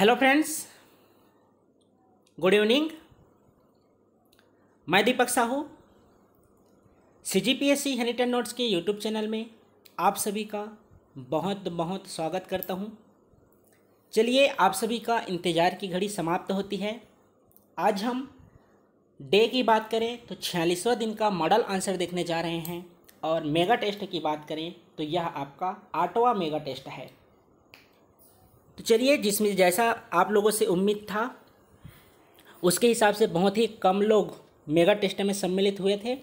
hello friends good evening मैं Deepak Sahu C G P S C हेनिटन notes के YouTube channel में आप सभी का बहुत बहुत स्वागत करता हूं चलिए आप सभी का इंतज़ार की घड़ी समाप्त होती है आज हम डे की बात करें तो छियालीसवा दिन का मॉडल आंसर देखने जा रहे हैं और मेगा टेस्ट की बात करें तो यह आपका आठवां मेगा टेस्ट है तो चलिए जिसमें जैसा आप लोगों से उम्मीद था उसके हिसाब से बहुत ही कम लोग मेगा टेस्ट में सम्मिलित हुए थे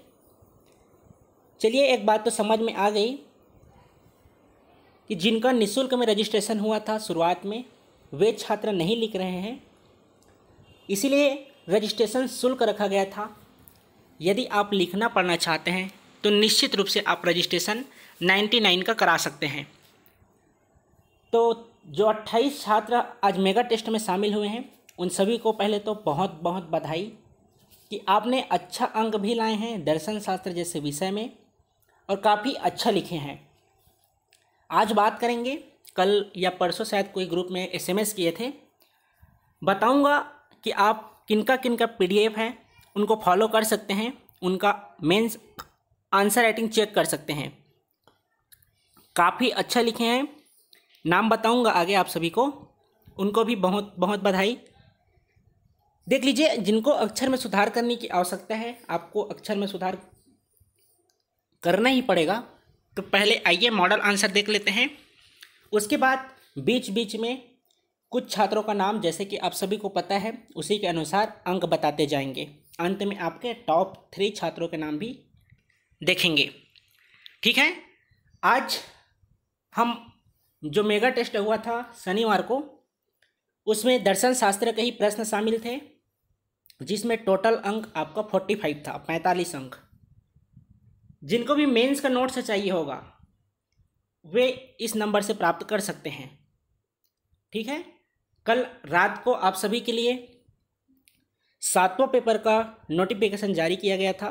चलिए एक बात तो समझ में आ गई कि जिनका निशुल्क में रजिस्ट्रेशन हुआ था शुरुआत में वे छात्र नहीं लिख रहे हैं इसीलिए रजिस्ट्रेशन शुल्क रखा गया था यदि आप लिखना पढ़ना चाहते हैं तो निश्चित रूप से आप रजिस्ट्रेशन 99 का करा सकते हैं तो जो 28 छात्र आज मेगा टेस्ट में शामिल हुए हैं उन सभी को पहले तो बहुत बहुत बधाई कि आपने अच्छा अंक भी लाए हैं दर्शन शास्त्र जैसे विषय में और काफ़ी अच्छा लिखे हैं आज बात करेंगे कल या परसों शायद कोई ग्रुप में एसएमएस किए थे बताऊंगा कि आप किनका किनका पीडीएफ है उनको फॉलो कर सकते हैं उनका मेंस आंसर राइटिंग चेक कर सकते हैं काफ़ी अच्छा लिखे हैं नाम बताऊंगा आगे आप सभी को उनको भी बहुत बहुत बधाई देख लीजिए जिनको अक्षर में सुधार करने की आवश्यकता है आपको अक्षर में सुधार करना ही पड़ेगा तो पहले आइए मॉडल आंसर देख लेते हैं उसके बाद बीच बीच में कुछ छात्रों का नाम जैसे कि आप सभी को पता है उसी के अनुसार अंक बताते जाएंगे अंत में आपके टॉप थ्री छात्रों के नाम भी देखेंगे ठीक है आज हम जो मेगा टेस्ट हुआ था शनिवार को उसमें दर्शन शास्त्र के ही प्रश्न शामिल थे जिसमें टोटल अंक आपका फोर्टी फाइव था पैंतालीस अंक जिनको भी मेंस का नोट्स चाहिए होगा वे इस नंबर से प्राप्त कर सकते हैं ठीक है कल रात को आप सभी के लिए सातवां पेपर का नोटिफिकेशन जारी किया गया था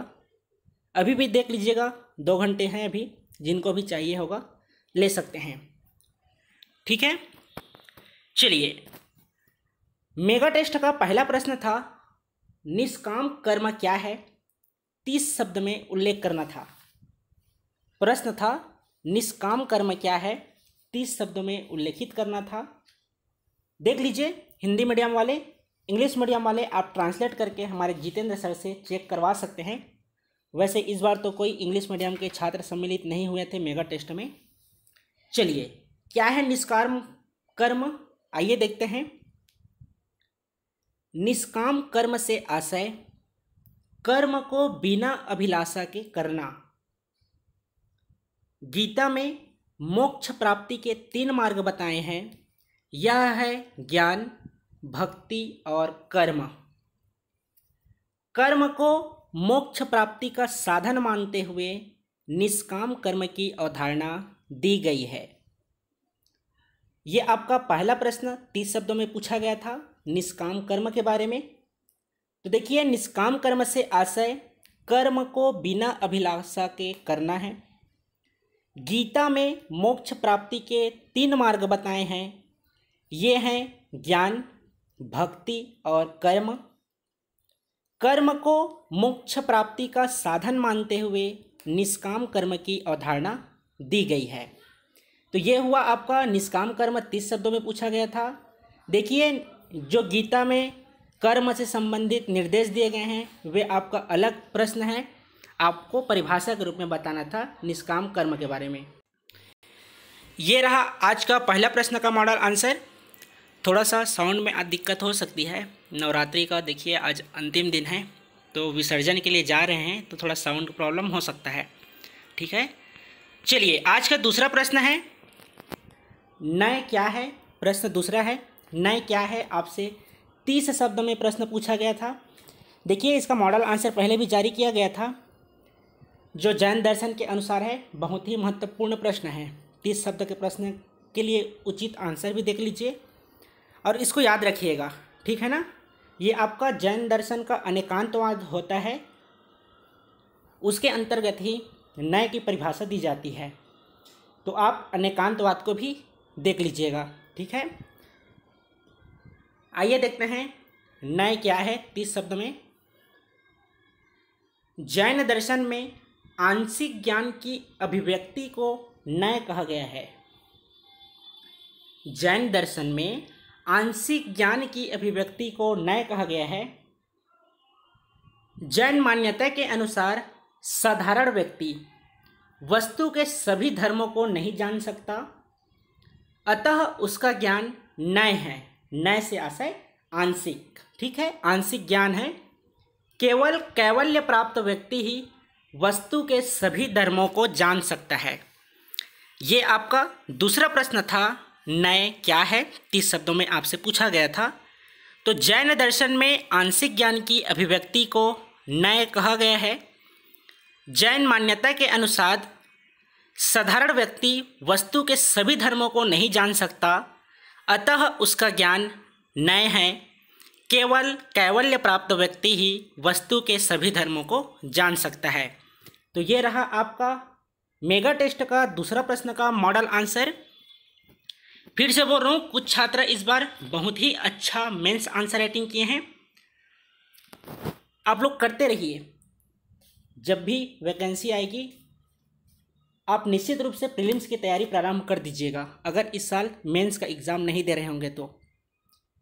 अभी भी देख लीजिएगा दो घंटे हैं अभी जिनको भी चाहिए होगा ले सकते हैं ठीक है चलिए मेगा टेस्ट का पहला प्रश्न था निष्काम कर्म क्या है तीस शब्द में उल्लेख करना था प्रश्न था निष्काम कर्म क्या है तीस शब्द में उल्लेखित करना था देख लीजिए हिंदी मीडियम वाले इंग्लिश मीडियम वाले आप ट्रांसलेट करके हमारे जितेंद्र सर से चेक करवा सकते हैं वैसे इस बार तो कोई इंग्लिश मीडियम के छात्र सम्मिलित नहीं हुए थे मेगा टेस्ट में चलिए क्या है निष्काम कर्म आइए देखते हैं निष्काम कर्म से आशय कर्म को बिना अभिलाषा के करना गीता में मोक्ष प्राप्ति के तीन मार्ग बताए हैं यह है ज्ञान भक्ति और कर्म कर्म को मोक्ष प्राप्ति का साधन मानते हुए निष्काम कर्म की अवधारणा दी गई है ये आपका पहला प्रश्न तीस शब्दों में पूछा गया था निष्काम कर्म के बारे में तो देखिए निष्काम कर्म से आशय कर्म को बिना अभिलाषा के करना है गीता में मोक्ष प्राप्ति के तीन मार्ग बताए हैं ये हैं ज्ञान भक्ति और कर्म कर्म को मोक्ष प्राप्ति का साधन मानते हुए निष्काम कर्म की अवधारणा दी गई है तो ये हुआ आपका निष्काम कर्म तीस शब्दों में पूछा गया था देखिए जो गीता में कर्म से संबंधित निर्देश दिए गए हैं वे आपका अलग प्रश्न है आपको परिभाषा के रूप में बताना था निष्काम कर्म के बारे में ये रहा आज का पहला प्रश्न का मॉडल आंसर थोड़ा सा साउंड में आज दिक्कत हो सकती है नवरात्रि का देखिए आज अंतिम दिन है तो विसर्जन के लिए जा रहे हैं तो थोड़ा साउंड प्रॉब्लम हो सकता है ठीक है चलिए आज का दूसरा प्रश्न है नए क्या है प्रश्न दूसरा है नए क्या है आपसे तीस शब्द में प्रश्न पूछा गया था देखिए इसका मॉडल आंसर पहले भी जारी किया गया था जो जैन दर्शन के अनुसार है बहुत ही महत्वपूर्ण प्रश्न है तीस शब्द के प्रश्न के लिए उचित आंसर भी देख लीजिए और इसको याद रखिएगा ठीक है ना ये आपका जैन दर्शन का अनेकांतवाद होता है उसके अंतर्गत ही नय की परिभाषा दी जाती है तो आप अनेकांतवाद को भी देख लीजिएगा ठीक है आइए देखते हैं नए क्या है तीस शब्द में जैन दर्शन में आंशिक ज्ञान की अभिव्यक्ति को नए कहा गया है जैन दर्शन में आंशिक ज्ञान की अभिव्यक्ति को नए कहा गया है जैन मान्यता के अनुसार साधारण व्यक्ति वस्तु के सभी धर्मों को नहीं जान सकता अतः उसका ज्ञान नय है नय से आशय आंशिक ठीक है आंशिक ज्ञान है केवल कैवल्य प्राप्त व्यक्ति ही वस्तु के सभी धर्मों को जान सकता है ये आपका दूसरा प्रश्न था नय क्या है तीस शब्दों में आपसे पूछा गया था तो जैन दर्शन में आंशिक ज्ञान की अभिव्यक्ति को नय कहा गया है जैन मान्यता के अनुसार साधारण व्यक्ति वस्तु के सभी धर्मों को नहीं जान सकता अतः उसका ज्ञान नए है केवल कैवल्य प्राप्त व्यक्ति ही वस्तु के सभी धर्मों को जान सकता है तो ये रहा आपका मेगा टेस्ट का दूसरा प्रश्न का मॉडल आंसर फिर से बोल रहा हूँ कुछ छात्र इस बार बहुत ही अच्छा मेंस आंसर राइटिंग किए हैं आप लोग करते रहिए जब भी वैकेंसी आएगी आप निश्चित रूप से प्रीलिम्स की तैयारी प्रारंभ कर दीजिएगा अगर इस साल मेंस का एग्ज़ाम नहीं दे रहे होंगे तो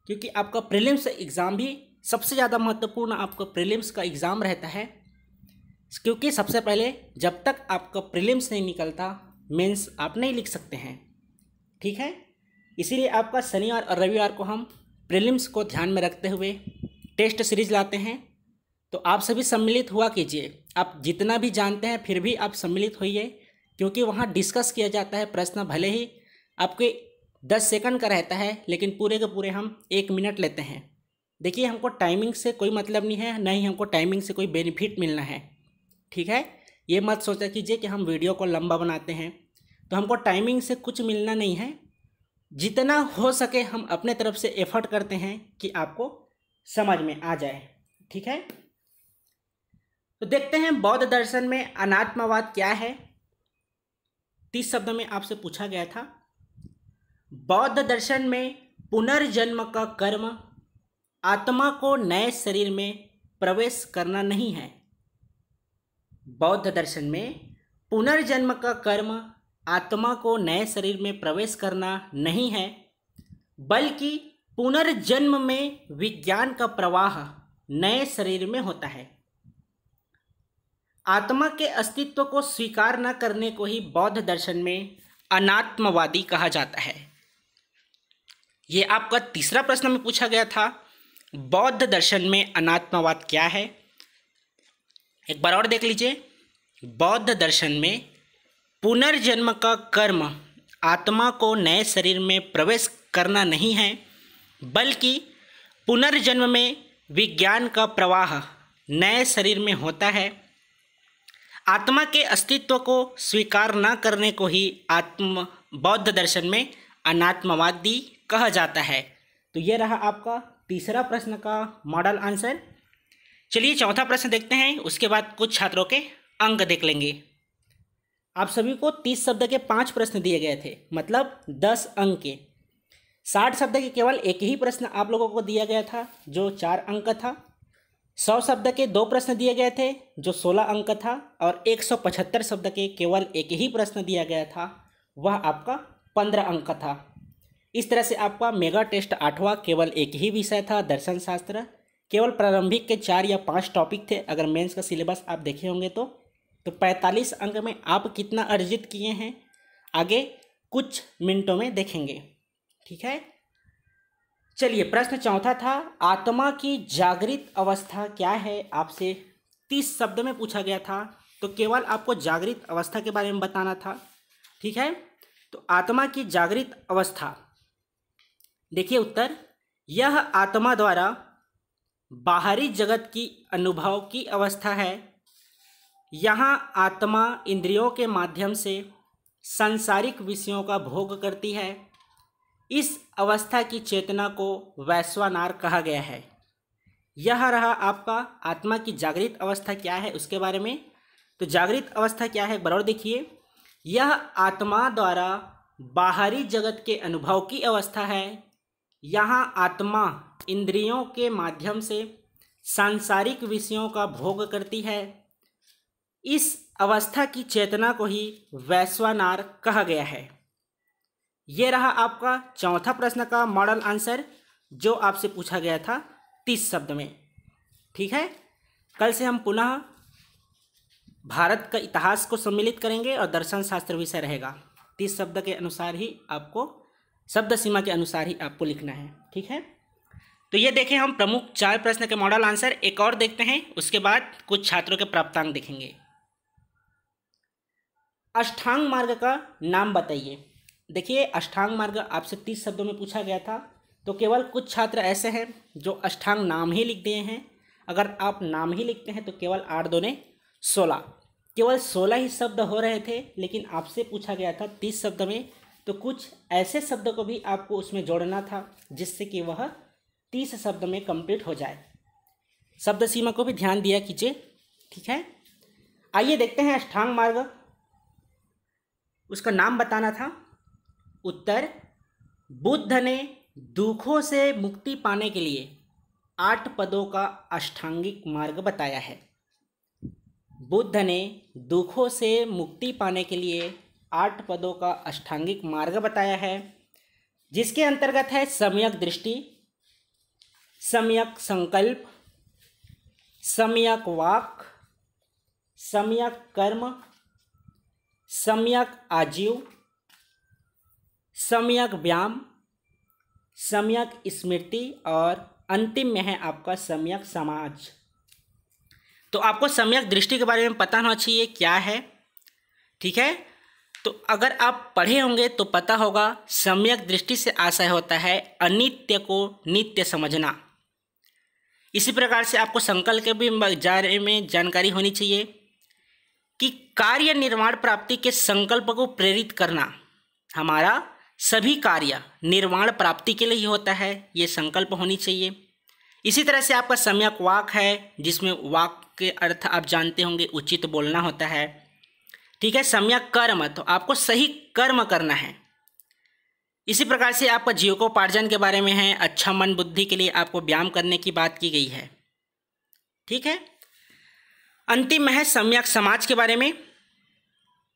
क्योंकि आपका प्रीलिम्स एग्ज़ाम भी सबसे ज़्यादा महत्वपूर्ण आपका प्रीलिम्स का एग्ज़ाम रहता है क्योंकि सबसे पहले जब तक आपका प्रीलिम्स नहीं निकलता मेंस आप नहीं लिख सकते हैं ठीक है इसीलिए आपका शनिवार और रविवार को हम प्रीलिम्स को ध्यान में रखते हुए टेस्ट सीरीज लाते हैं तो आप सभी सम्मिलित हुआ कीजिए आप जितना भी जानते हैं फिर भी आप सम्मिलित होइए क्योंकि वहाँ डिस्कस किया जाता है प्रश्न भले ही आपके दस सेकंड का रहता है लेकिन पूरे के पूरे हम एक मिनट लेते हैं देखिए हमको टाइमिंग से कोई मतलब नहीं है ना ही हमको टाइमिंग से कोई बेनिफिट मिलना है ठीक है ये मत सोचा कीजिए कि हम वीडियो को लंबा बनाते हैं तो हमको टाइमिंग से कुछ मिलना नहीं है जितना हो सके हम अपने तरफ से एफर्ट करते हैं कि आपको समझ में आ जाए ठीक है तो देखते हैं बौद्ध दर्शन में अनात्मवाद क्या है तीस शब्द में आपसे पूछा गया था बौद्ध दर्शन में पुनर्जन्म का कर्म आत्मा को नए शरीर में प्रवेश करना नहीं है बौद्ध दर्शन में पुनर्जन्म का कर्म आत्मा को नए शरीर में प्रवेश करना नहीं है बल्कि पुनर्जन्म में विज्ञान का प्रवाह नए शरीर में होता है आत्मा के अस्तित्व को स्वीकार न करने को ही बौद्ध दर्शन में अनात्मवादी कहा जाता है ये आपका तीसरा प्रश्न में पूछा गया था बौद्ध दर्शन में अनात्मवाद क्या है एक बार और देख लीजिए बौद्ध दर्शन में पुनर्जन्म का कर्म आत्मा को नए शरीर में प्रवेश करना नहीं है बल्कि पुनर्जन्म में विज्ञान का प्रवाह नए शरीर में होता है आत्मा के अस्तित्व को स्वीकार न करने को ही आत्म बौद्ध दर्शन में अनात्मवादी कहा जाता है तो यह रहा आपका तीसरा प्रश्न का मॉडल आंसर चलिए चौथा प्रश्न देखते हैं उसके बाद कुछ छात्रों के अंक देख लेंगे आप सभी को तीस शब्द के पांच प्रश्न दिए गए थे मतलब दस अंक के साठ शब्द के केवल एक ही प्रश्न आप लोगों को दिया गया था जो चार अंक का था सौ शब्द के दो प्रश्न दिए गए थे जो सोलह अंक था और एक सौ पचहत्तर शब्द के केवल एक ही प्रश्न दिया गया था वह आपका पंद्रह अंक था इस तरह से आपका मेगा टेस्ट आठवां केवल एक ही विषय था दर्शन शास्त्र केवल प्रारंभिक के चार या पांच टॉपिक थे अगर मेंस का सिलेबस आप देखे होंगे तो तो 45 अंक में आप कितना अर्जित किए हैं आगे कुछ मिनटों में देखेंगे ठीक है चलिए प्रश्न चौथा था आत्मा की जागृत अवस्था क्या है आपसे तीस शब्द में पूछा गया था तो केवल आपको जागृत अवस्था के बारे में बताना था ठीक है तो आत्मा की जागृत अवस्था देखिए उत्तर यह आत्मा द्वारा बाहरी जगत की अनुभव की अवस्था है यहाँ आत्मा इंद्रियों के माध्यम से सांसारिक विषयों का भोग करती है इस अवस्था की चेतना को वैश्वानार कहा गया है यह रहा आपका आत्मा की जागृत अवस्था क्या है उसके बारे में तो जागृत अवस्था क्या है बरौर देखिए यह आत्मा द्वारा बाहरी जगत के अनुभव की अवस्था है यहाँ आत्मा इंद्रियों के माध्यम से सांसारिक विषयों का भोग करती है इस अवस्था की चेतना को ही वैश्वानार कहा गया है ये रहा आपका चौथा प्रश्न का मॉडल आंसर जो आपसे पूछा गया था तीस शब्द में ठीक है कल से हम पुनः भारत का इतिहास को सम्मिलित करेंगे और दर्शन शास्त्र विषय रहेगा तीस शब्द के अनुसार ही आपको शब्द सीमा के अनुसार ही आपको लिखना है ठीक है तो ये देखें हम प्रमुख चार प्रश्न के मॉडल आंसर एक और देखते हैं उसके बाद कुछ छात्रों के प्राप्तांक देखेंगे अष्टांग मार्ग का नाम बताइए देखिए अष्टांग मार्ग आपसे तीस शब्दों में पूछा गया था तो केवल कुछ छात्र ऐसे हैं जो अष्टांग नाम ही लिख दिए हैं अगर आप नाम ही लिखते हैं तो केवल आठ दो ने सोलह केवल सोलह ही शब्द हो रहे थे लेकिन आपसे पूछा गया था तीस शब्द में तो कुछ ऐसे शब्द को भी आपको उसमें जोड़ना था जिससे कि वह तीस शब्द में कंप्लीट हो जाए शब्द सीमा को भी ध्यान दिया कीजिए ठीक है आइए देखते हैं अष्टांग मार्ग उसका नाम बताना था उत्तर बुद्ध ने दुखों से मुक्ति पाने के लिए आठ पदों का अष्टांगिक मार्ग बताया है बुद्ध ने दुखों से मुक्ति पाने के लिए आठ पदों का अष्टांगिक मार्ग बताया है जिसके अंतर्गत है सम्यक दृष्टि सम्यक संकल्प सम्यक वाक सम्यक कर्म सम्यक आजीव सम्यक व्यायाम सम्यक स्मृति और अंतिम में है आपका सम्यक समाज तो आपको सम्यक दृष्टि के बारे में पता होना चाहिए क्या है ठीक है तो अगर आप पढ़े होंगे तो पता होगा सम्यक दृष्टि से आशय होता है अनित्य को नित्य समझना इसी प्रकार से आपको संकल्प के भी जारे में जानकारी होनी चाहिए कि कार्य निर्माण प्राप्ति के संकल्प को प्रेरित करना हमारा सभी कार्य निर्वाण प्राप्ति के लिए ही होता है ये संकल्प होनी चाहिए इसी तरह से आपका सम्यक वाक है जिसमें वाक के अर्थ आप जानते होंगे उचित बोलना होता है ठीक है सम्यक कर्म तो आपको सही कर्म करना है इसी प्रकार से आपका जीवकोपार्जन के बारे में है अच्छा मन बुद्धि के लिए आपको व्यायाम करने की बात की गई है ठीक है अंतिम है सम्यक समाज के बारे में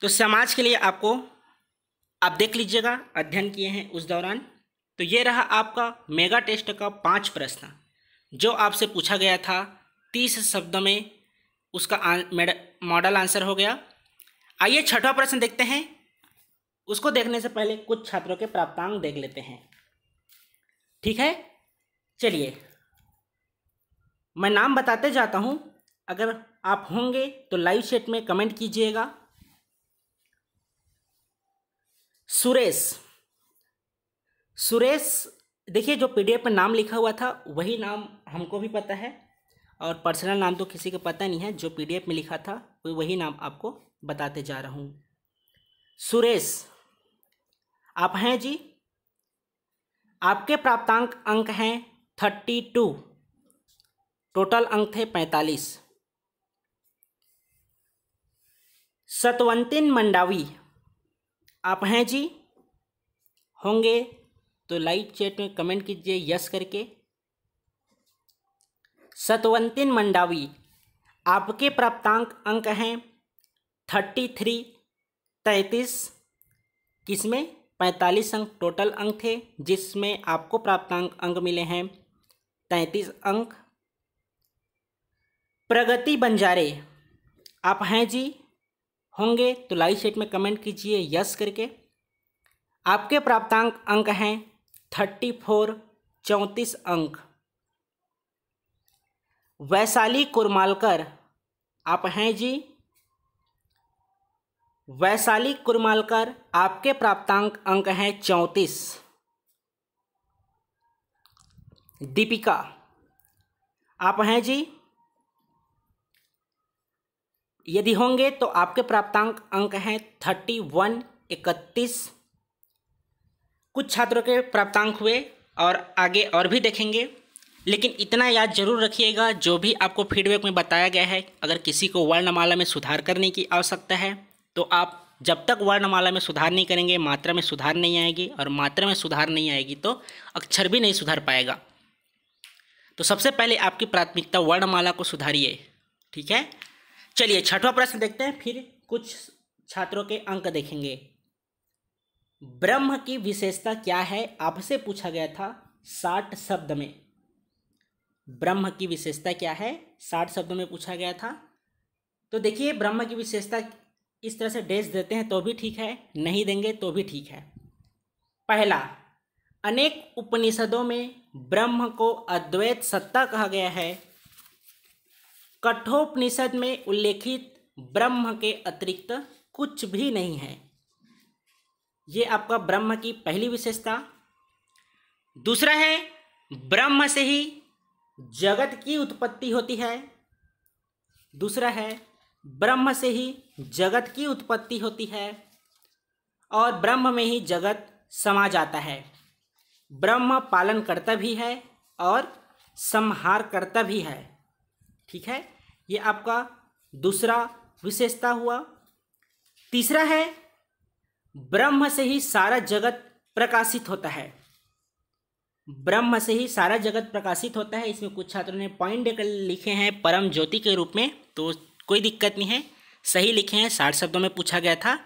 तो समाज के लिए आपको आप देख लीजिएगा अध्ययन किए हैं उस दौरान तो ये रहा आपका मेगा टेस्ट का पाँच प्रश्न जो आपसे पूछा गया था तीस शब्द में उसका मॉडल आंसर हो गया आइए छठवां प्रश्न देखते हैं उसको देखने से पहले कुछ छात्रों के प्राप्तांक देख लेते हैं ठीक है चलिए मैं नाम बताते जाता हूँ अगर आप होंगे तो लाइव चैट में कमेंट कीजिएगा सुरेश सुरेश देखिए जो पीडीएफ में नाम लिखा हुआ था वही नाम हमको भी पता है और पर्सनल नाम तो किसी का पता नहीं है जो पीडीएफ में लिखा था वो वही नाम आपको बताते जा रहा हूँ सुरेश आप हैं जी आपके प्राप्तांक अंक हैं थर्टी टू टोटल अंक थे पैंतालीस सतवंतिन मंडावी आप हैं जी होंगे तो लाइव चैट में कमेंट कीजिए यस करके सतवंतिन मंडावी आपके प्राप्तांक अंक हैं थर्टी थ्री तैंतीस किसमें पैंतालीस अंक टोटल अंक थे जिसमें आपको प्राप्तांक अंक मिले हैं तैंतीस अंक प्रगति बंजारे आप हैं जी होंगे तो लाइव सेट में कमेंट कीजिए यस करके आपके प्राप्तांक अंक हैं थर्टी फोर चौंतीस अंक वैशाली कुरमालकर आप हैं जी वैशाली कुरमालकर आपके प्राप्तांक अंक हैं चौंतीस दीपिका आप हैं जी यदि होंगे तो आपके प्राप्तांक अंक हैं थर्टी वन इकतीस कुछ छात्रों के प्राप्तांक हुए और आगे और भी देखेंगे लेकिन इतना याद जरूर रखिएगा जो भी आपको फीडबैक में बताया गया है अगर किसी को वर्णमाला में सुधार करने की आवश्यकता है तो आप जब तक वर्णमाला में सुधार नहीं करेंगे मात्रा में सुधार नहीं आएगी और मात्रा में सुधार नहीं आएगी तो अक्षर भी नहीं सुधार पाएगा तो सबसे पहले आपकी प्राथमिकता वर्णमाला को सुधारिए ठीक है चलिए छठवां प्रश्न देखते हैं फिर कुछ छात्रों के अंक देखेंगे ब्रह्म की विशेषता क्या है आपसे पूछा गया था साठ शब्द में ब्रह्म की विशेषता क्या है साठ शब्द में पूछा गया था तो देखिए ब्रह्म की विशेषता इस तरह से डेस देते हैं तो भी ठीक है नहीं देंगे तो भी ठीक है पहला अनेक उपनिषदों में ब्रह्म को अद्वैत सत्ता कहा गया है कठोपनिषद में उल्लेखित ब्रह्म के अतिरिक्त कुछ भी नहीं है ये आपका ब्रह्म की पहली विशेषता दूसरा है ब्रह्म से ही जगत की उत्पत्ति होती है दूसरा है ब्रह्म से ही जगत की उत्पत्ति होती है और ब्रह्म में ही जगत समा जाता है ब्रह्म पालन करता भी है और संहार करता भी है ठीक है ये आपका दूसरा विशेषता हुआ तीसरा है ब्रह्म से ही सारा जगत प्रकाशित होता है ब्रह्म से ही सारा जगत प्रकाशित होता है इसमें कुछ छात्रों ने पॉइंट लिखे हैं परम ज्योति के रूप में तो कोई दिक्कत नहीं है सही लिखे हैं साठ शब्दों में पूछा गया था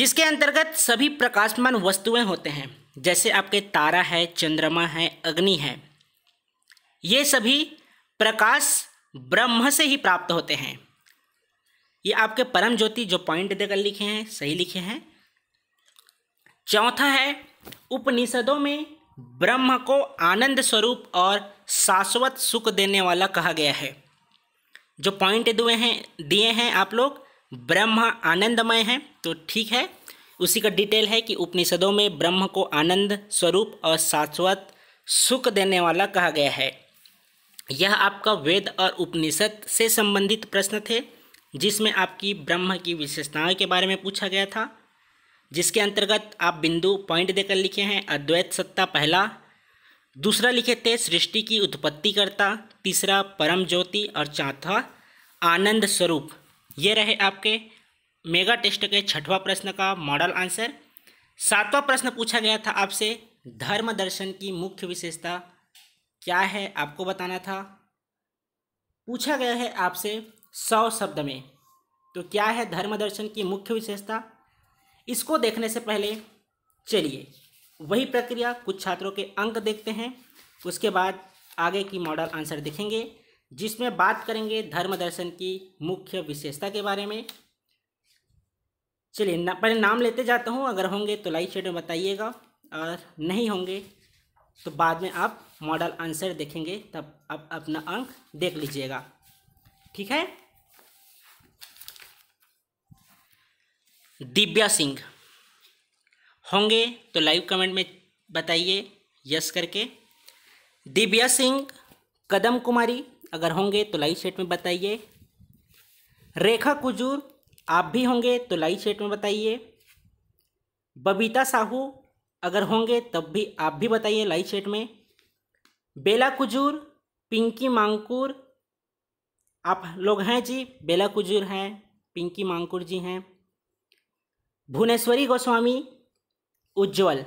जिसके अंतर्गत सभी प्रकाशमान वस्तुएं होते हैं जैसे आपके तारा है चंद्रमा है अग्नि है ये सभी प्रकाश ब्रह्म से ही प्राप्त होते हैं ये आपके परम ज्योति जो पॉइंट देकर लिखे हैं सही लिखे हैं चौथा है उपनिषदों में ब्रह्म को आनंद स्वरूप और शाश्वत सुख देने वाला कहा गया है जो पॉइंट दुए हैं दिए हैं आप लोग ब्रह्म आनंदमय है तो ठीक है उसी का डिटेल है कि उपनिषदों में ब्रह्म को आनंद स्वरूप और शाश्वत सुख देने वाला कहा गया है यह आपका वेद और उपनिषद से संबंधित प्रश्न थे जिसमें आपकी ब्रह्म की विशेषताओं के बारे में पूछा गया था जिसके अंतर्गत आप बिंदु पॉइंट देकर लिखे हैं अद्वैत सत्ता पहला दूसरा लिखे थे सृष्टि की उत्पत्ति करता तीसरा परम ज्योति और चौथा आनंद स्वरूप ये रहे आपके मेगा टेस्ट के छठवां प्रश्न का मॉडल आंसर सातवां प्रश्न पूछा गया था आपसे धर्म दर्शन की मुख्य विशेषता क्या है आपको बताना था पूछा गया है आपसे सौ शब्द में तो क्या है धर्म दर्शन की मुख्य विशेषता इसको देखने से पहले चलिए वही प्रक्रिया कुछ छात्रों के अंक देखते हैं उसके बाद आगे की मॉडल आंसर देखेंगे जिसमें बात करेंगे धर्म दर्शन की मुख्य विशेषता के बारे में चलिए ना पहले नाम लेते जाता हूँ अगर होंगे तो लाइक शेड में बताइएगा और नहीं होंगे तो बाद में आप मॉडल आंसर देखेंगे तब आप अपना अंक देख लीजिएगा ठीक है दिव्या सिंह होंगे तो लाइव कमेंट में बताइए यस करके दिव्या सिंह कदम कुमारी अगर होंगे तो लाइव सेट में बताइए रेखा कुजूर आप भी होंगे तो लाइव सेट में बताइए बबीता साहू अगर होंगे तब भी आप भी बताइए लाइव सेट में बेला कुजूर पिंकी मांकुर आप लोग हैं जी बेला कुजूर हैं पिंकी मांकुर जी हैं भुवनेश्वरी गोस्वामी उज्जवल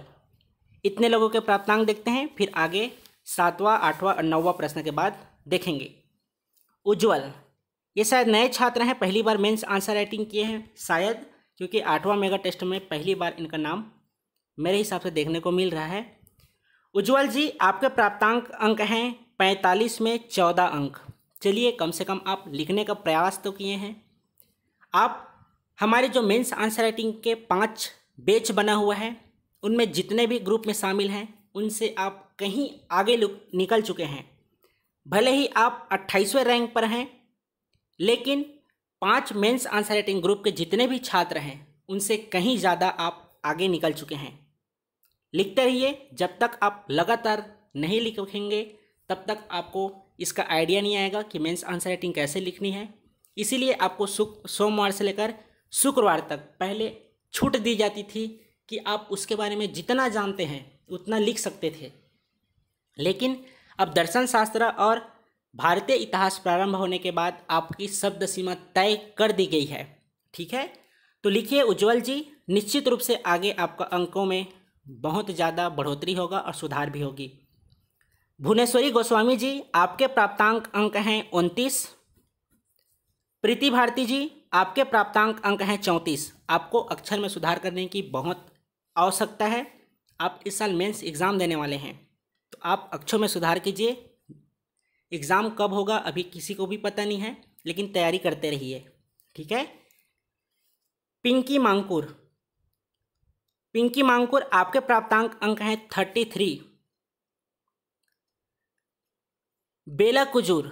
इतने लोगों के प्राप्तांक देखते हैं फिर आगे सातवां आठवां और नौवां प्रश्न के बाद देखेंगे उज्जवल ये शायद नए छात्र हैं पहली बार मेंस आंसर राइटिंग किए हैं शायद क्योंकि आठवां मेगा टेस्ट में पहली बार इनका नाम मेरे हिसाब से देखने को मिल रहा है उज्जवल जी आपके प्राप्तांक अंक हैं पैंतालीस में चौदह अंक चलिए कम से कम आप लिखने का प्रयास तो किए हैं आप हमारे जो मेंस आंसर राइटिंग के पांच बेच बना हुआ है उनमें जितने भी ग्रुप में शामिल हैं उनसे आप कहीं आगे निकल चुके हैं भले ही आप अट्ठाईसवें रैंक पर हैं लेकिन पांच मेंस आंसर राइटिंग ग्रुप के जितने भी छात्र हैं उनसे कहीं ज़्यादा आप आगे निकल चुके हैं लिखते रहिए जब तक आप लगातार नहीं लिखेंगे तब तक आपको इसका आइडिया नहीं आएगा कि मेंस आंसर राइटिंग कैसे लिखनी है इसीलिए आपको सोमवार से लेकर शुक्रवार तक पहले छूट दी जाती थी कि आप उसके बारे में जितना जानते हैं उतना लिख सकते थे लेकिन अब दर्शन शास्त्र और भारतीय इतिहास प्रारंभ होने के बाद आपकी शब्द सीमा तय कर दी गई है ठीक है तो लिखिए उज्ज्वल जी निश्चित रूप से आगे आपका अंकों में बहुत ज़्यादा बढ़ोतरी होगा और सुधार भी होगी भुवनेश्वरी गोस्वामी जी आपके प्राप्तांक अंक हैं उनतीस प्रीति भारती जी आपके प्राप्तांक अंक हैं चौंतीस आपको अक्षर में सुधार करने की बहुत आवश्यकता है आप इस साल मेंस एग्ज़ाम देने वाले हैं तो आप अक्षर में सुधार कीजिए एग्ज़ाम कब होगा अभी किसी को भी पता नहीं है लेकिन तैयारी करते रहिए ठीक है पिंकी मांगकुर पिंकी मांगकुर आपके प्राप्तांक अंक हैं थर्टी थ्री बेला कुजूर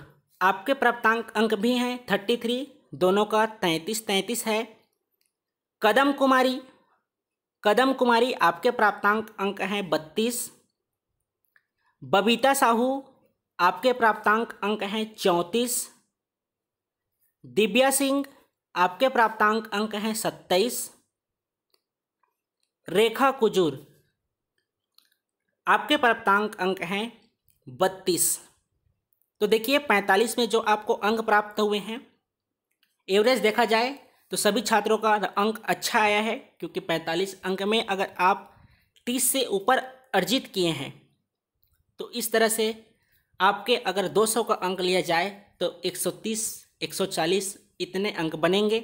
आपके प्राप्तांक अंक भी हैं थर्टी थ्री दोनों का तैंतीस तैंतीस है कदम कुमारी कदम कुमारी आपके प्राप्तांक अंक हैं बत्तीस बबीता साहू आपके प्राप्तांक अंक हैं चौंतीस दिव्या सिंह आपके प्राप्तांक अंक हैं सत्ताईस रेखा कुजूर आपके प्राप्तांक अंक हैं बत्तीस तो देखिए पैंतालीस में जो आपको अंक प्राप्त हुए हैं एवरेज देखा जाए तो सभी छात्रों का अंक अच्छा आया है क्योंकि पैंतालीस अंक में अगर आप तीस से ऊपर अर्जित किए हैं तो इस तरह से आपके अगर दो सौ का अंक लिया जाए तो एक एक सौ तीस सौ चालीस इतने अंक बनेंगे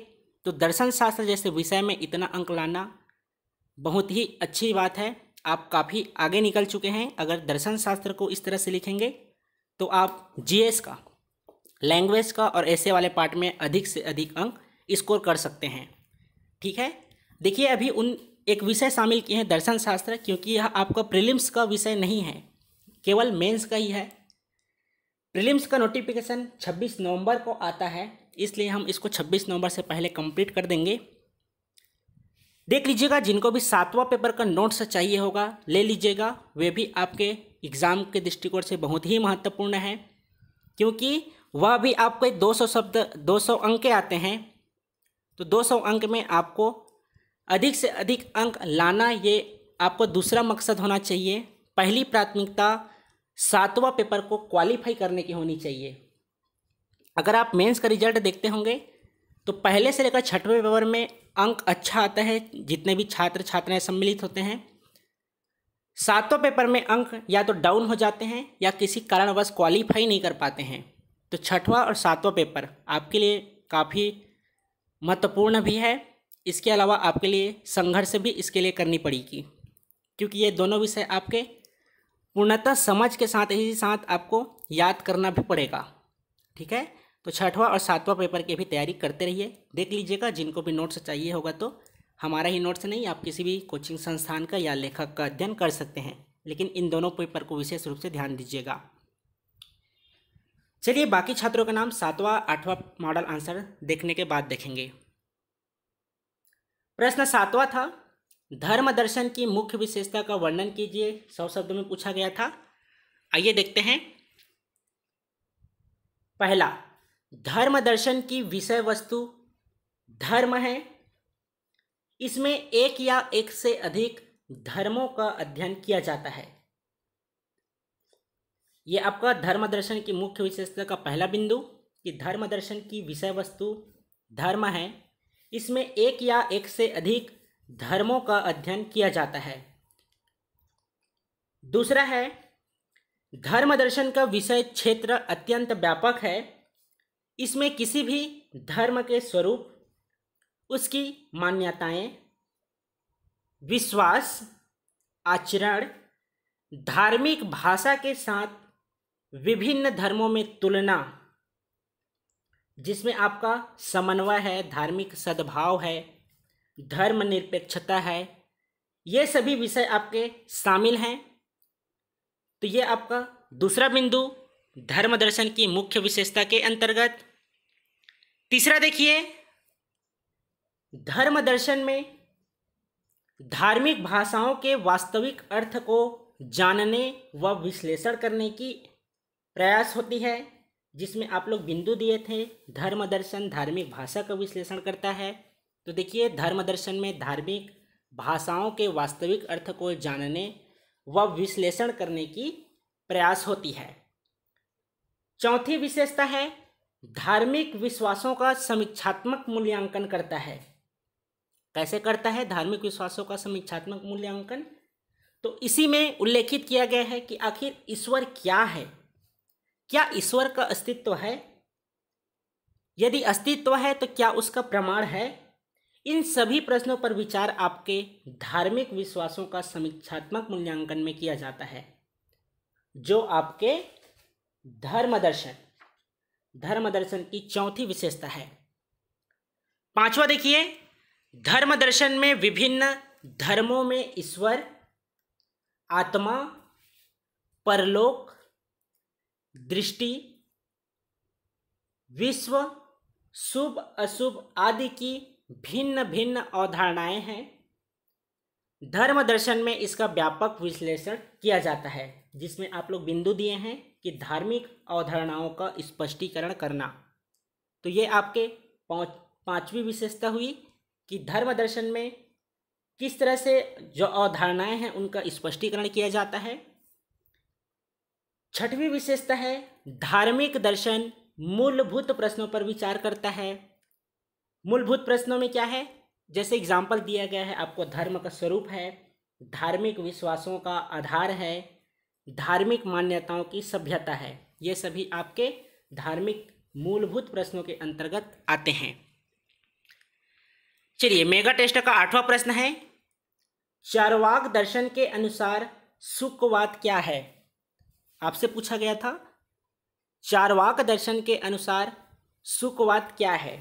तो दर्शन शास्त्र जैसे विषय में इतना अंक लाना बहुत ही अच्छी बात है आप काफ़ी आगे निकल चुके हैं अगर दर्शन शास्त्र को इस तरह से लिखेंगे तो आप जीएस का लैंग्वेज का और ऐसे वाले पार्ट में अधिक से अधिक अंक स्कोर कर सकते हैं ठीक है देखिए अभी उन एक विषय शामिल किए हैं दर्शन शास्त्र क्योंकि यह आपका प्रीलिम्स का विषय नहीं है केवल मेंस का ही है प्रीलिम्स का नोटिफिकेशन 26 नवंबर को आता है इसलिए हम इसको 26 नवंबर से पहले कंप्लीट कर देंगे देख लीजिएगा जिनको भी सातवां पेपर का नोट्स चाहिए होगा ले लीजिएगा वे भी आपके एग्ज़ाम के दृष्टिकोण से बहुत ही महत्वपूर्ण है क्योंकि वह भी आपके 200 शब्द 200 अंक आते हैं तो 200 अंक में आपको अधिक से अधिक अंक लाना ये आपको दूसरा मकसद होना चाहिए पहली प्राथमिकता सातवां पेपर को क्वालिफाई करने की होनी चाहिए अगर आप मेंस का रिजल्ट देखते होंगे तो पहले से लेकर छठवें पेपर में अंक अच्छा आता है जितने भी छात्र छात्राएं सम्मिलित होते हैं सातों पेपर में अंक या तो डाउन हो जाते हैं या किसी कारणवश क्वालिफाई नहीं कर पाते हैं तो छठवां और सातवां पेपर आपके लिए काफ़ी महत्वपूर्ण भी है इसके अलावा आपके लिए संघर्ष भी इसके लिए करनी पड़ेगी क्योंकि ये दोनों विषय आपके पूर्णतः समझ के साथ ही साथ आपको याद करना भी पड़ेगा ठीक है तो छठवां और सातवां पेपर की भी तैयारी करते रहिए देख लीजिएगा जिनको भी नोट्स चाहिए होगा तो हमारा ही नोट्स नहीं आप किसी भी कोचिंग संस्थान का या लेखक का अध्ययन कर सकते हैं लेकिन इन दोनों पेपर को विशेष रूप से ध्यान दीजिएगा चलिए बाकी छात्रों का नाम सातवां आठवां मॉडल आंसर देखने के बाद देखेंगे प्रश्न सातवां था धर्म दर्शन की मुख्य विशेषता का वर्णन कीजिए सौ शब्दों में पूछा गया था आइए देखते हैं पहला धर्म दर्शन की विषय वस्तु धर्म है इसमें एक या एक से अधिक धर्मों का अध्ययन किया जाता है ये आपका धर्म दर्शन की मुख्य विशेषता का पहला बिंदु कि धर्म दर्शन की विषय वस्तु धर्म है इसमें एक या एक से अधिक धर्मों का अध्ययन किया जाता है दूसरा है धर्म दर्शन का विषय क्षेत्र अत्यंत व्यापक है इसमें किसी भी धर्म के स्वरूप उसकी मान्यताएं विश्वास आचरण धार्मिक भाषा के साथ विभिन्न धर्मों में तुलना जिसमें आपका समन्वय है धार्मिक सद्भाव है धर्मनिरपेक्षता है ये सभी विषय आपके शामिल हैं तो ये आपका दूसरा बिंदु धर्म दर्शन की मुख्य विशेषता के अंतर्गत तीसरा देखिए धर्म दर्शन में धार्मिक भाषाओं के वास्तविक अर्थ को जानने व विश्लेषण करने की प्रयास होती है जिसमें आप लोग बिंदु दिए थे धर्म दर्शन धार्मिक भाषा का विश्लेषण करता है तो देखिए धर्म दर्शन में धार्मिक भाषाओं के वास्तविक अर्थ को जानने व विश्लेषण करने की प्रयास होती है चौथी विशेषता है धार्मिक विश्वासों का समीक्षात्मक मूल्यांकन करता है कैसे करता है धार्मिक विश्वासों का समीक्षात्मक मूल्यांकन तो इसी में उल्लेखित किया गया है कि आखिर ईश्वर क्या है क्या ईश्वर का अस्तित्व है यदि अस्तित्व है तो क्या उसका प्रमाण है इन सभी प्रश्नों पर विचार आपके धार्मिक विश्वासों का समीक्षात्मक मूल्यांकन में किया जाता है जो आपके धर्मदर्शक धर्म दर्शन की चौथी विशेषता है पांचवा देखिए धर्म दर्शन में विभिन्न धर्मों में ईश्वर आत्मा परलोक दृष्टि विश्व शुभ अशुभ आदि की भिन्न भिन्न अवधारणाएं हैं धर्म दर्शन में इसका व्यापक विश्लेषण किया जाता है जिसमें आप लोग बिंदु दिए हैं कि धार्मिक अवधारणाओं का स्पष्टीकरण करना तो ये आपके पांचवी विशेषता हुई कि धर्म दर्शन में किस तरह से जो अवधारणाएं हैं उनका स्पष्टीकरण किया जाता है छठवीं विशेषता है धार्मिक दर्शन मूलभूत प्रश्नों पर विचार करता है मूलभूत प्रश्नों में क्या है जैसे एग्जाम्पल दिया गया है आपको धर्म का स्वरूप है धार्मिक विश्वासों का आधार है धार्मिक मान्यताओं की सभ्यता है ये सभी आपके धार्मिक मूलभूत प्रश्नों के अंतर्गत आते हैं चलिए मेगा टेस्ट का आठवां प्रश्न है चारवाक दर्शन के अनुसार सुखवाद क्या है आपसे पूछा गया था चारवाक दर्शन के अनुसार सुखवाद क्या है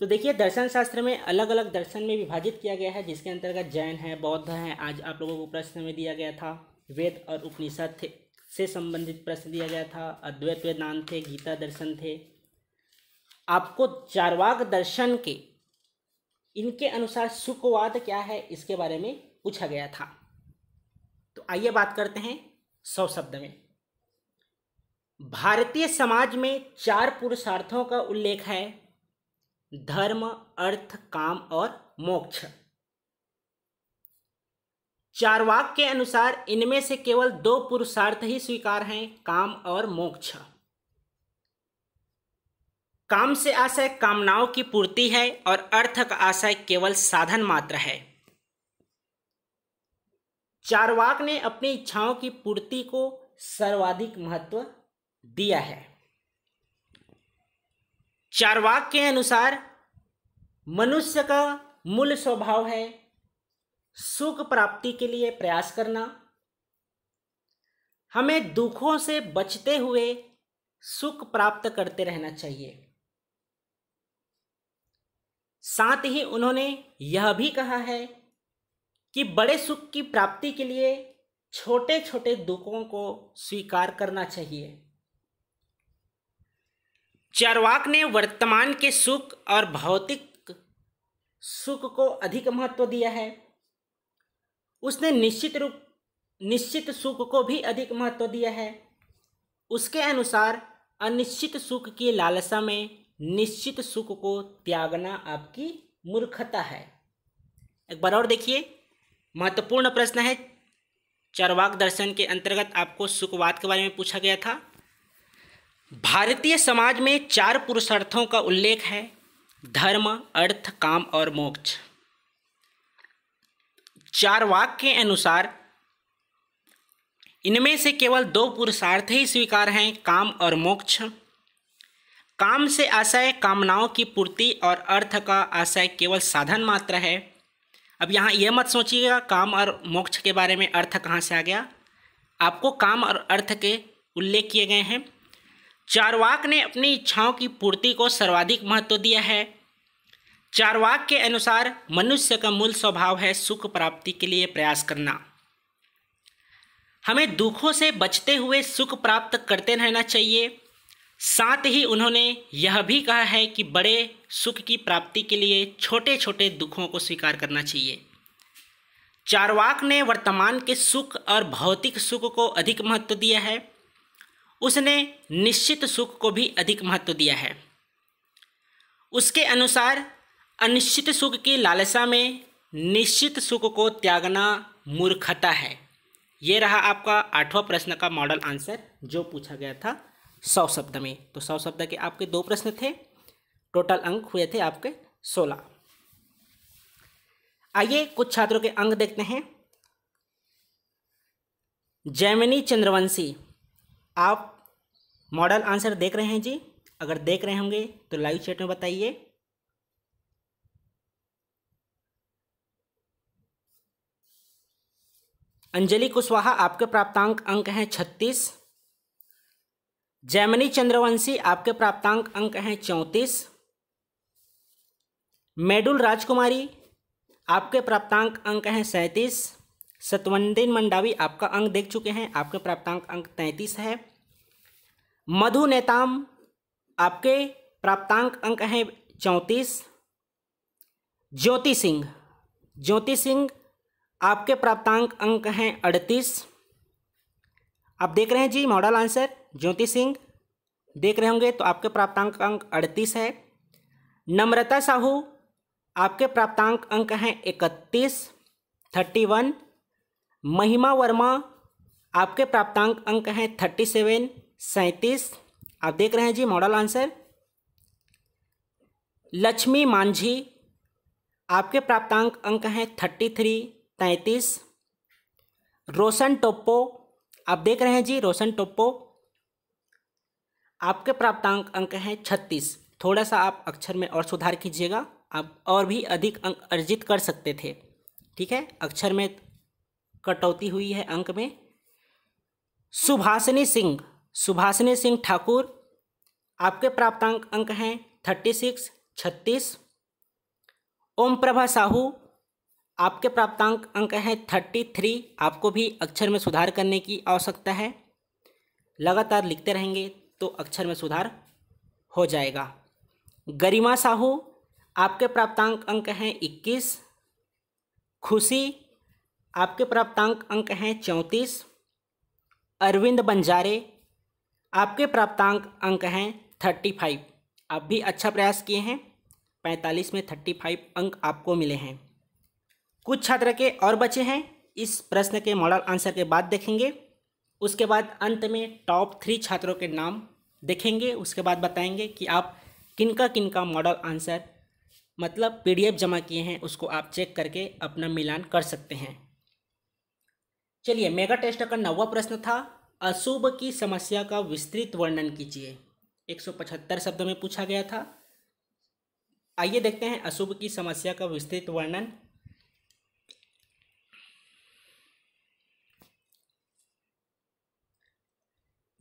तो देखिए दर्शन शास्त्र में अलग अलग दर्शन में विभाजित किया गया है जिसके अंतर्गत जैन है बौद्ध है आज आप लोगों को प्रश्न में दिया गया था वेद और उपनिषद थे से संबंधित प्रश्न दिया गया था अद्वैत वेदांत थे गीता दर्शन थे आपको चारवाक दर्शन के इनके अनुसार सुखवाद क्या है इसके बारे में पूछा गया था तो आइए बात करते हैं सौ शब्द में भारतीय समाज में चार पुरुषार्थों का उल्लेख है धर्म अर्थ काम और मोक्ष चारवाक के अनुसार इनमें से केवल दो पुरुषार्थ ही स्वीकार हैं काम और मोक्ष काम से आशय कामनाओं की पूर्ति है और अर्थ का आशय केवल साधन मात्र है चारवाक ने अपनी इच्छाओं की पूर्ति को सर्वाधिक महत्व दिया है चारवाक के अनुसार मनुष्य का मूल स्वभाव है सुख प्राप्ति के लिए प्रयास करना हमें दुखों से बचते हुए सुख प्राप्त करते रहना चाहिए साथ ही उन्होंने यह भी कहा है कि बड़े सुख की प्राप्ति के लिए छोटे छोटे दुखों को स्वीकार करना चाहिए चरवाक ने वर्तमान के सुख और भौतिक सुख को अधिक महत्व दिया है उसने निश्चित रूप निश्चित सुख को भी अधिक महत्व दिया है उसके अनुसार अनिश्चित सुख की लालसा में निश्चित सुख को त्यागना आपकी मूर्खता है एक बार और देखिए महत्वपूर्ण प्रश्न है चरवाक दर्शन के अंतर्गत आपको सुखवाद के बारे में पूछा गया था भारतीय समाज में चार पुरुषार्थों का उल्लेख है धर्म अर्थ काम और मोक्ष चार वाक के अनुसार इनमें से केवल दो पुरुषार्थ ही स्वीकार हैं काम और मोक्ष काम से आशय कामनाओं की पूर्ति और अर्थ का आशय केवल साधन मात्र है अब यहाँ यह मत सोचिएगा काम और मोक्ष के बारे में अर्थ कहाँ से आ गया आपको काम और अर्थ के उल्लेख किए गए हैं चारवाक ने अपनी इच्छाओं की पूर्ति को सर्वाधिक महत्व दिया है चारवाक के अनुसार मनुष्य का मूल स्वभाव है सुख प्राप्ति के लिए प्रयास करना हमें दुखों से बचते हुए सुख प्राप्त करते रहना चाहिए साथ ही उन्होंने यह भी कहा है कि बड़े सुख की प्राप्ति के लिए छोटे छोटे दुखों को स्वीकार करना चाहिए चारवाक ने वर्तमान के सुख और भौतिक सुख को अधिक महत्व दिया है उसने निश्चित सुख को भी अधिक महत्व दिया है उसके अनुसार अनिश्चित सुख की लालसा में निश्चित सुख को त्यागना मूर्खता है ये रहा आपका आठवां प्रश्न का मॉडल आंसर जो पूछा गया था सौ शब्द में तो सौ शब्द के आपके दो प्रश्न थे टोटल अंक हुए थे आपके सोलह आइए कुछ छात्रों के अंक देखते हैं जैमिनी चंद्रवंशी आप मॉडल आंसर देख रहे हैं जी अगर देख रहे होंगे तो लाइव चैट में बताइए अंजलि कुशवाहा आपके प्राप्तांक अंक हैं छत्तीस जैमनी चंद्रवंशी आपके प्राप्तांक अंक हैं चौंतीस मेडुल राजकुमारी आपके प्राप्तांक अंक हैं सैंतीस सतवंदिन मंडावी आपका अंक देख चुके हैं आपके प्राप्तांक अंक तैंतीस है मधु नेताम आपके प्राप्तांक अंक हैं चौंतीस ज्योति सिंह ज्योति सिंह आपके प्राप्तांक अंक हैं अड़तीस आप देख रहे हैं जी मॉडल आंसर ज्योति सिंह देख रहे होंगे तो आपके प्राप्तांक अंक अड़तीस है नम्रता साहू आपके प्राप्तांक अंक हैं इकतीस थर्टी वन महिमा वर्मा आपके प्राप्तांक अंक हैं थर्टी सेवन सैंतीस आप देख रहे हैं जी मॉडल आंसर लक्ष्मी मांझी आपके प्राप्तांक अंक हैं थर्टी थ्री तैंतीस रोशन टोप्पो आप देख रहे हैं जी रोशन टोप्पो आपके प्राप्तांक अंक हैं छत्तीस थोड़ा सा आप अक्षर में और सुधार कीजिएगा आप और भी अधिक अंक अर्जित कर सकते थे ठीक है अक्षर में कटौती हुई है अंक में सुभाषिनी सिंह सुभाषिनी सिंह ठाकुर आपके प्राप्तांक अंक हैं थर्टी सिक्स छत्तीस ओम प्रभा साहू आपके प्राप्तांक अंक हैं थर्टी थ्री आपको भी अक्षर में सुधार करने की आवश्यकता है लगातार लिखते रहेंगे तो अक्षर में सुधार हो जाएगा गरिमा साहू आपके प्राप्तांक अंक हैं इक्कीस खुशी आपके प्राप्तांक अंक हैं चौंतीस अरविंद बंजारे आपके प्राप्तांक अंक हैं थर्टी फाइव आप भी अच्छा प्रयास किए हैं पैंतालीस में थर्टी फाइव अंक आपको मिले हैं कुछ छात्र के और बचे हैं इस प्रश्न के मॉडल आंसर के बाद देखेंगे उसके बाद अंत में टॉप थ्री छात्रों के नाम देखेंगे उसके बाद बताएंगे कि आप किनका किनका मॉडल आंसर मतलब पीडीएफ जमा किए हैं उसको आप चेक करके अपना मिलान कर सकते हैं चलिए मेगा टेस्ट का नवा प्रश्न था अशुभ की समस्या का विस्तृत वर्णन कीजिए 175 शब्दों में पूछा गया था आइए देखते हैं अशुभ की समस्या का विस्तृत वर्णन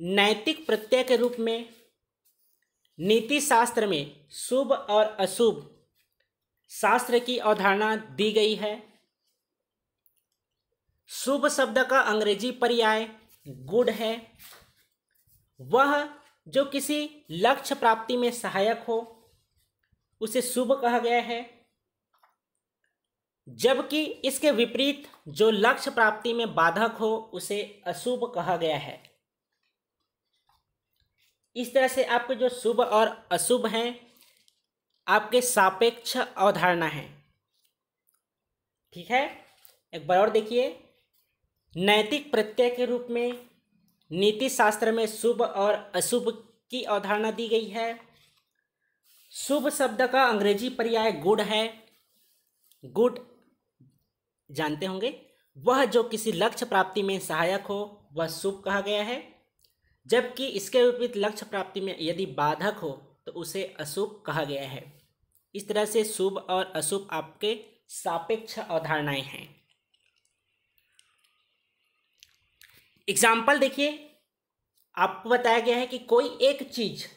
नैतिक प्रत्यय के रूप में नीति शास्त्र में शुभ और अशुभ शास्त्र की अवधारणा दी गई है शुभ शब्द का अंग्रेजी पर्याय गुड है वह जो किसी लक्ष्य प्राप्ति में सहायक हो उसे शुभ कहा गया है जबकि इसके विपरीत जो लक्ष्य प्राप्ति में बाधक हो उसे अशुभ कहा गया है इस तरह से आपके जो शुभ और अशुभ हैं आपके सापेक्ष अवधारणा है ठीक है एक बार और देखिए नैतिक प्रत्यय के रूप में नीति शास्त्र में शुभ और अशुभ की अवधारणा दी गई है शुभ शब्द का अंग्रेजी पर्याय गुड है गुड जानते होंगे वह जो किसी लक्ष्य प्राप्ति में सहायक हो वह शुभ कहा गया है जबकि इसके विपरीत लक्ष्य प्राप्ति में यदि बाधक हो तो उसे अशुभ कहा गया है इस तरह से शुभ और अशुभ आपके सापेक्ष अवधारणाएं हैं एग्जाम्पल देखिए आपको बताया गया है कि कोई एक चीज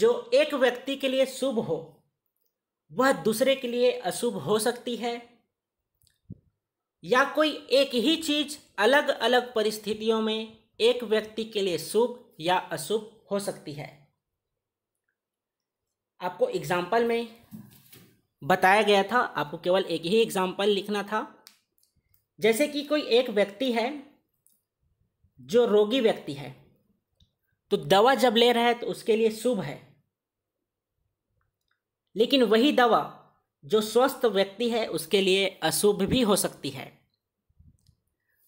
जो एक व्यक्ति के लिए शुभ हो वह दूसरे के लिए अशुभ हो सकती है या कोई एक ही चीज अलग अलग परिस्थितियों में एक व्यक्ति के लिए शुभ या अशुभ हो सकती है आपको एग्जाम्पल में बताया गया था आपको केवल एक ही एग्जाम्पल लिखना था जैसे कि कोई एक व्यक्ति है जो रोगी व्यक्ति है तो दवा जब ले रहा है तो उसके लिए शुभ है लेकिन वही दवा जो स्वस्थ व्यक्ति है उसके लिए अशुभ भी हो सकती है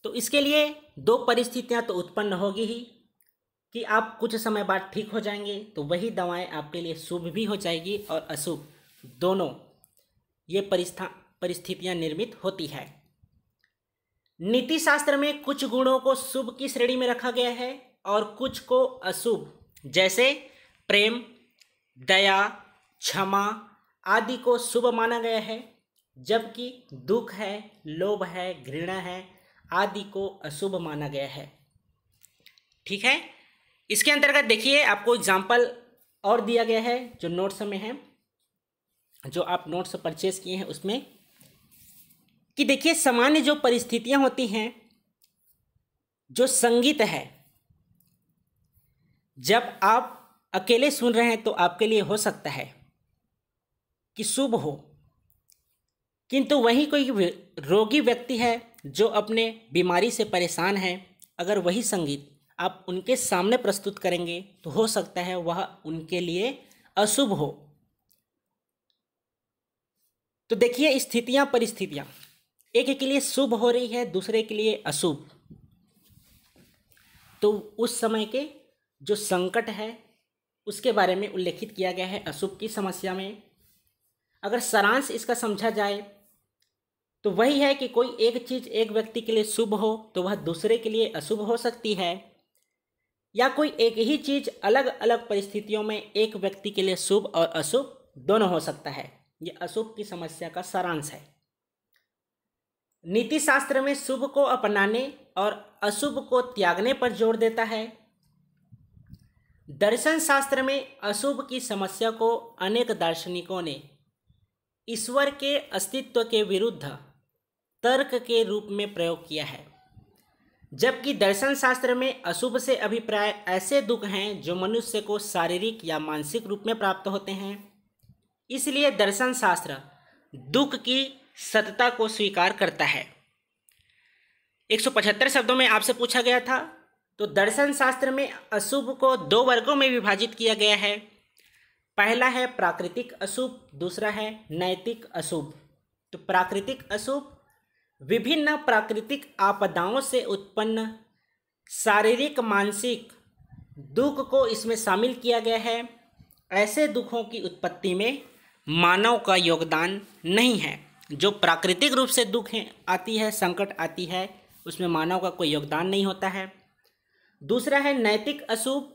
तो इसके लिए दो परिस्थितियां तो उत्पन्न होगी ही कि आप कुछ समय बाद ठीक हो जाएंगे तो वही दवाएं आपके लिए शुभ भी हो जाएगी और अशुभ दोनों ये परिस्था परिस्थितियाँ निर्मित होती है नीति शास्त्र में कुछ गुणों को शुभ की श्रेणी में रखा गया है और कुछ को अशुभ जैसे प्रेम दया क्षमा आदि को शुभ माना गया है जबकि दुख है लोभ है घृणा है आदि को अशुभ माना गया है ठीक है इसके अंतर्गत देखिए आपको एग्जाम्पल और दिया गया है जो नोट्स में है जो आप नोट्स परचेज किए हैं उसमें कि देखिए सामान्य जो परिस्थितियां होती हैं जो संगीत है जब आप अकेले सुन रहे हैं तो आपके लिए हो सकता है कि शुभ हो किंतु वही कोई रोगी व्यक्ति है जो अपने बीमारी से परेशान हैं अगर वही संगीत आप उनके सामने प्रस्तुत करेंगे तो हो सकता है वह उनके लिए अशुभ हो तो देखिए स्थितियां परिस्थितियां एक के लिए शुभ हो रही है दूसरे के लिए अशुभ तो उस समय के जो संकट है उसके बारे में उल्लेखित किया गया है अशुभ की समस्या में अगर सारांश इसका समझा जाए तो वही है कि कोई एक चीज़ एक व्यक्ति के लिए शुभ हो तो वह दूसरे के लिए अशुभ हो सकती है या कोई एक ही चीज़ अलग अलग परिस्थितियों में एक व्यक्ति के लिए शुभ और अशुभ दोनों हो सकता है यह अशुभ की समस्या का सारांश है नीति शास्त्र में शुभ को अपनाने और अशुभ को त्यागने पर जोर देता है दर्शन शास्त्र में अशुभ की समस्या को अनेक दार्शनिकों ने ईश्वर के अस्तित्व के विरुद्ध तर्क के रूप में प्रयोग किया है जबकि दर्शन शास्त्र में अशुभ से अभिप्राय ऐसे दुख हैं जो मनुष्य को शारीरिक या मानसिक रूप में प्राप्त होते हैं इसलिए दर्शन शास्त्र दुख की सतता को स्वीकार करता है 175 शब्दों में आपसे पूछा गया था तो दर्शन शास्त्र में अशुभ को दो वर्गों में विभाजित किया गया है पहला है प्राकृतिक अशुभ दूसरा है नैतिक अशुभ तो प्राकृतिक अशुभ विभिन्न प्राकृतिक आपदाओं से उत्पन्न शारीरिक मानसिक दुख को इसमें शामिल किया गया है ऐसे दुखों की उत्पत्ति में मानव का योगदान नहीं है जो प्राकृतिक रूप से दुख है, आती है संकट आती है उसमें मानव का कोई योगदान नहीं होता है दूसरा है नैतिक अशुभ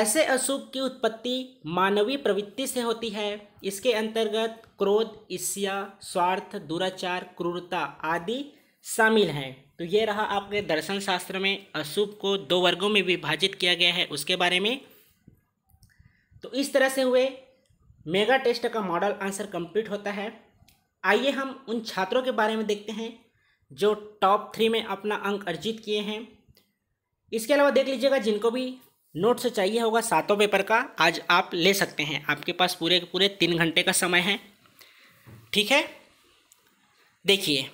ऐसे अशुभ की उत्पत्ति मानवीय प्रवृत्ति से होती है इसके अंतर्गत क्रोध ईर्ष्या स्वार्थ दुराचार क्रूरता आदि शामिल हैं तो ये रहा आपके दर्शन शास्त्र में अशुभ को दो वर्गों में विभाजित किया गया है उसके बारे में तो इस तरह से हुए मेगा टेस्ट का मॉडल आंसर कंप्लीट होता है आइए हम उन छात्रों के बारे में देखते हैं जो टॉप थ्री में अपना अंक अर्जित किए हैं इसके अलावा देख लीजिएगा जिनको भी नोट से चाहिए होगा सातों पेपर का आज आप ले सकते हैं आपके पास पूरे के पूरे तीन घंटे का समय है ठीक है देखिए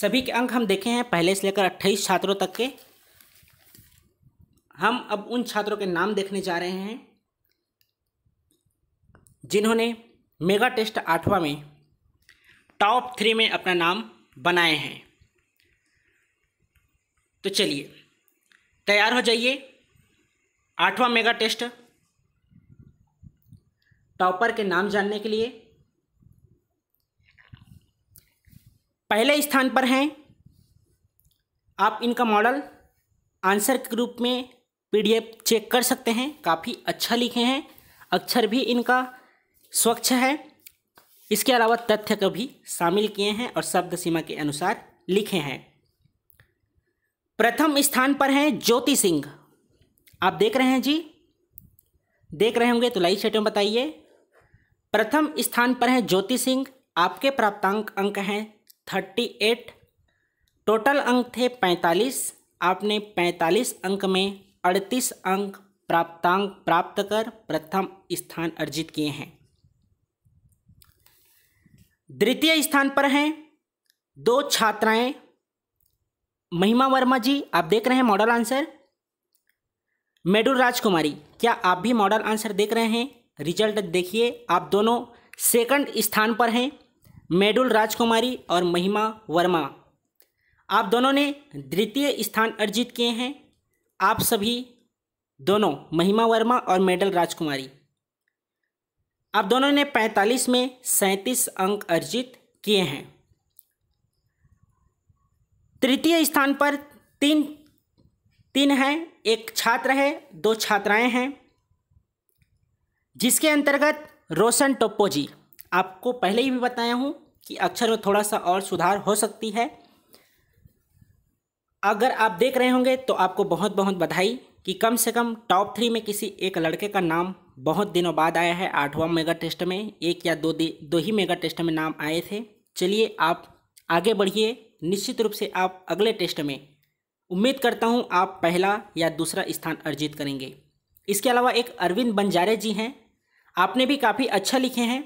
सभी के अंक हम देखे हैं पहले से लेकर अट्ठाईस छात्रों तक के हम अब उन छात्रों के नाम देखने जा रहे हैं जिन्होंने मेगा टेस्ट आठवां में टॉप थ्री में अपना नाम बनाए हैं तो चलिए तैयार हो जाइए आठवां मेगा टेस्ट टॉपर के नाम जानने के लिए पहले स्थान पर हैं आप इनका मॉडल आंसर के रूप में पीडीएफ चेक कर सकते हैं काफ़ी अच्छा लिखे हैं अक्षर भी इनका स्वच्छ है इसके अलावा तथ्य को भी शामिल किए हैं और शब्द सीमा के अनुसार लिखे हैं प्रथम स्थान पर हैं ज्योति सिंह आप देख रहे हैं जी देख रहे होंगे तो लाइव चैट में बताइए प्रथम स्थान पर हैं ज्योति सिंह आपके प्राप्तांक अंक हैं थर्टी एट टोटल अंक थे पैंतालीस आपने पैंतालीस अंक में अड़तीस अंक प्राप्तांक प्राप्त कर प्रथम स्थान अर्जित किए हैं द्वितीय स्थान पर हैं दो छात्राएं महिमा वर्मा जी आप देख रहे हैं मॉडल आंसर मेडुल राजकुमारी क्या आप भी मॉडल आंसर देख रहे हैं रिजल्ट देखिए आप दोनों सेकंड स्थान पर हैं मेडुल राजकुमारी और महिमा वर्मा आप दोनों ने द्वितीय स्थान अर्जित किए हैं आप सभी दोनों महिमा वर्मा और मेडल राजकुमारी आप दोनों ने 45 में सैंतीस अंक अर्जित किए हैं तृतीय स्थान पर तीन तीन हैं एक छात्र है दो छात्राएं हैं जिसके अंतर्गत रोशन टोप्पो जी आपको पहले ही भी बताया हूँ कि अक्षर में थोड़ा सा और सुधार हो सकती है अगर आप देख रहे होंगे तो आपको बहुत बहुत बधाई कि कम से कम टॉप थ्री में किसी एक लड़के का नाम बहुत दिनों बाद आया है आठवां मेगा टेस्ट में एक या दो दो ही मेगा टेस्ट में नाम आए थे चलिए आप आगे बढ़िए निश्चित रूप से आप अगले टेस्ट में उम्मीद करता हूँ आप पहला या दूसरा स्थान अर्जित करेंगे इसके अलावा एक अरविंद बंजारे जी हैं आपने भी काफ़ी अच्छा लिखे हैं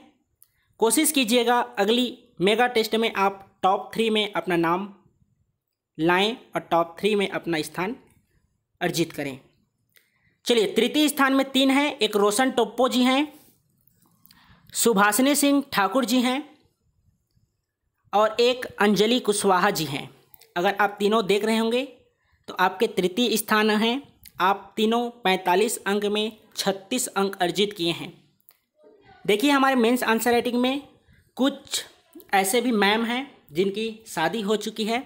कोशिश कीजिएगा अगली मेगा टेस्ट में आप टॉप थ्री में अपना नाम लाएं और टॉप थ्री में अपना स्थान अर्जित करें चलिए तृतीय स्थान में तीन हैं एक रोशन टोप्पो जी हैं सुभाषिनी सिंह ठाकुर जी हैं और एक अंजलि कुशवाहा जी हैं अगर आप तीनों देख रहे होंगे तो आपके तृतीय स्थान हैं आप तीनों पैंतालीस अंक में छत्तीस अंक अर्जित किए हैं देखिए हमारे मेंस आंसर राइटिंग में कुछ ऐसे भी मैम हैं जिनकी शादी हो चुकी है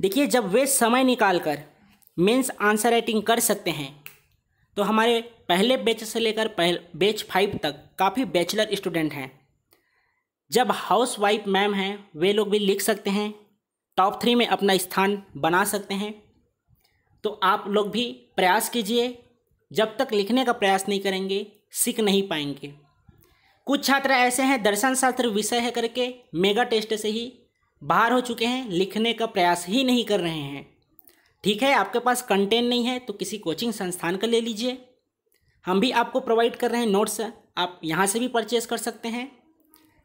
देखिए जब वे समय निकाल कर मेन्स आंसर राइटिंग कर सकते हैं तो हमारे पहले बैच से लेकर पहले बैच फाइव तक काफ़ी बैचलर स्टूडेंट हैं जब हाउस वाइफ मैम हैं वे लोग भी लिख सकते हैं टॉप थ्री में अपना स्थान बना सकते हैं तो आप लोग भी प्रयास कीजिए जब तक लिखने का प्रयास नहीं करेंगे सीख नहीं पाएंगे कुछ छात्र ऐसे हैं दर्शन शास्त्र विषय है करके मेगा टेस्ट से ही बाहर हो चुके हैं लिखने का प्रयास ही नहीं कर रहे हैं ठीक है आपके पास कंटेंट नहीं है तो किसी कोचिंग संस्थान का ले लीजिए हम भी आपको प्रोवाइड कर रहे हैं नोट्स आप यहाँ से भी परचेस कर सकते हैं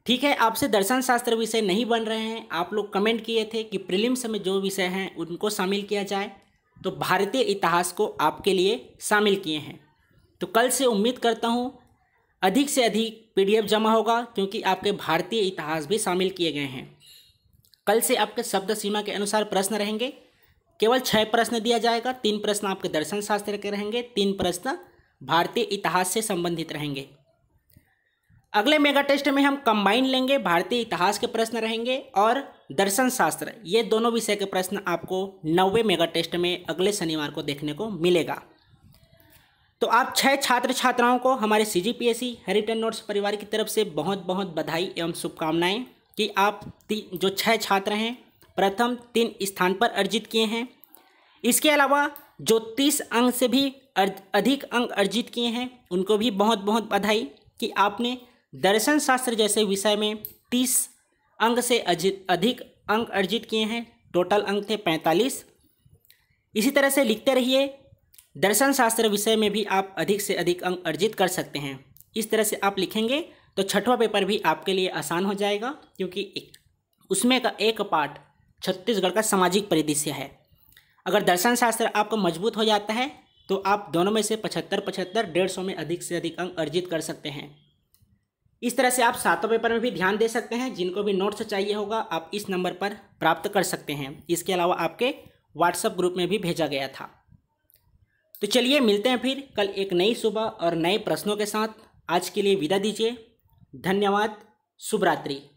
ठीक है आपसे दर्शन शास्त्र विषय नहीं बन रहे हैं आप लोग कमेंट किए थे कि प्रिलिम्स में जो विषय हैं उनको शामिल किया जाए तो भारतीय इतिहास को आपके लिए शामिल किए हैं तो कल से उम्मीद करता हूँ अधिक से अधिक पीडीएफ जमा होगा क्योंकि आपके भारतीय इतिहास भी शामिल किए गए हैं कल से आपके शब्द सीमा के अनुसार प्रश्न रहेंगे केवल छः प्रश्न दिया जाएगा तीन प्रश्न आपके दर्शन शास्त्र के रहेंगे तीन प्रश्न भारतीय इतिहास से संबंधित रहेंगे अगले मेगा टेस्ट में हम कंबाइन लेंगे भारतीय इतिहास के प्रश्न रहेंगे और दर्शन शास्त्र ये दोनों विषय के प्रश्न आपको नौवे मेगा टेस्ट में अगले शनिवार को देखने को मिलेगा तो आप छः छात्र छात्राओं को हमारे C G P S C return notes परिवार की तरफ से बहुत बहुत बधाई एवं शुभकामनाएँ कि आप जो छः छात्र हैं प्रथम तीन स्थान पर अर्जित किए हैं इसके अलावा जो तीस अंक से भी अधिक अंक अर्जित किए हैं उनको भी बहुत बहुत बधाई कि आपने दर्शन शास्त्र जैसे विषय में तीस अंक से अधिक अंक अर्जित किए हैं टोटल अंक थे पैंतालीस इसी तरह से लिखते रहिए दर्शन शास्त्र विषय में भी आप अधिक से अधिक अंक अर्जित कर सकते हैं इस तरह से आप लिखेंगे तो छठवा पेपर भी आपके लिए आसान हो जाएगा क्योंकि उसमें का एक पार्ट छत्तीसगढ़ का सामाजिक परिदृश्य है अगर दर्शन शास्त्र आपका मजबूत हो जाता है तो आप दोनों में से पचहत्तर पचहत्तर डेढ़ सौ में अधिक से अधिक अंक अर्जित कर सकते हैं इस तरह से आप सातों पेपर में भी ध्यान दे सकते हैं जिनको भी नोट्स चाहिए होगा आप इस नंबर पर प्राप्त कर सकते हैं इसके अलावा आपके व्हाट्सएप ग्रुप में भी भेजा गया था तो चलिए मिलते हैं फिर कल एक नई सुबह और नए प्रश्नों के साथ आज के लिए विदा दीजिए धन्यवाद शुभरात्रि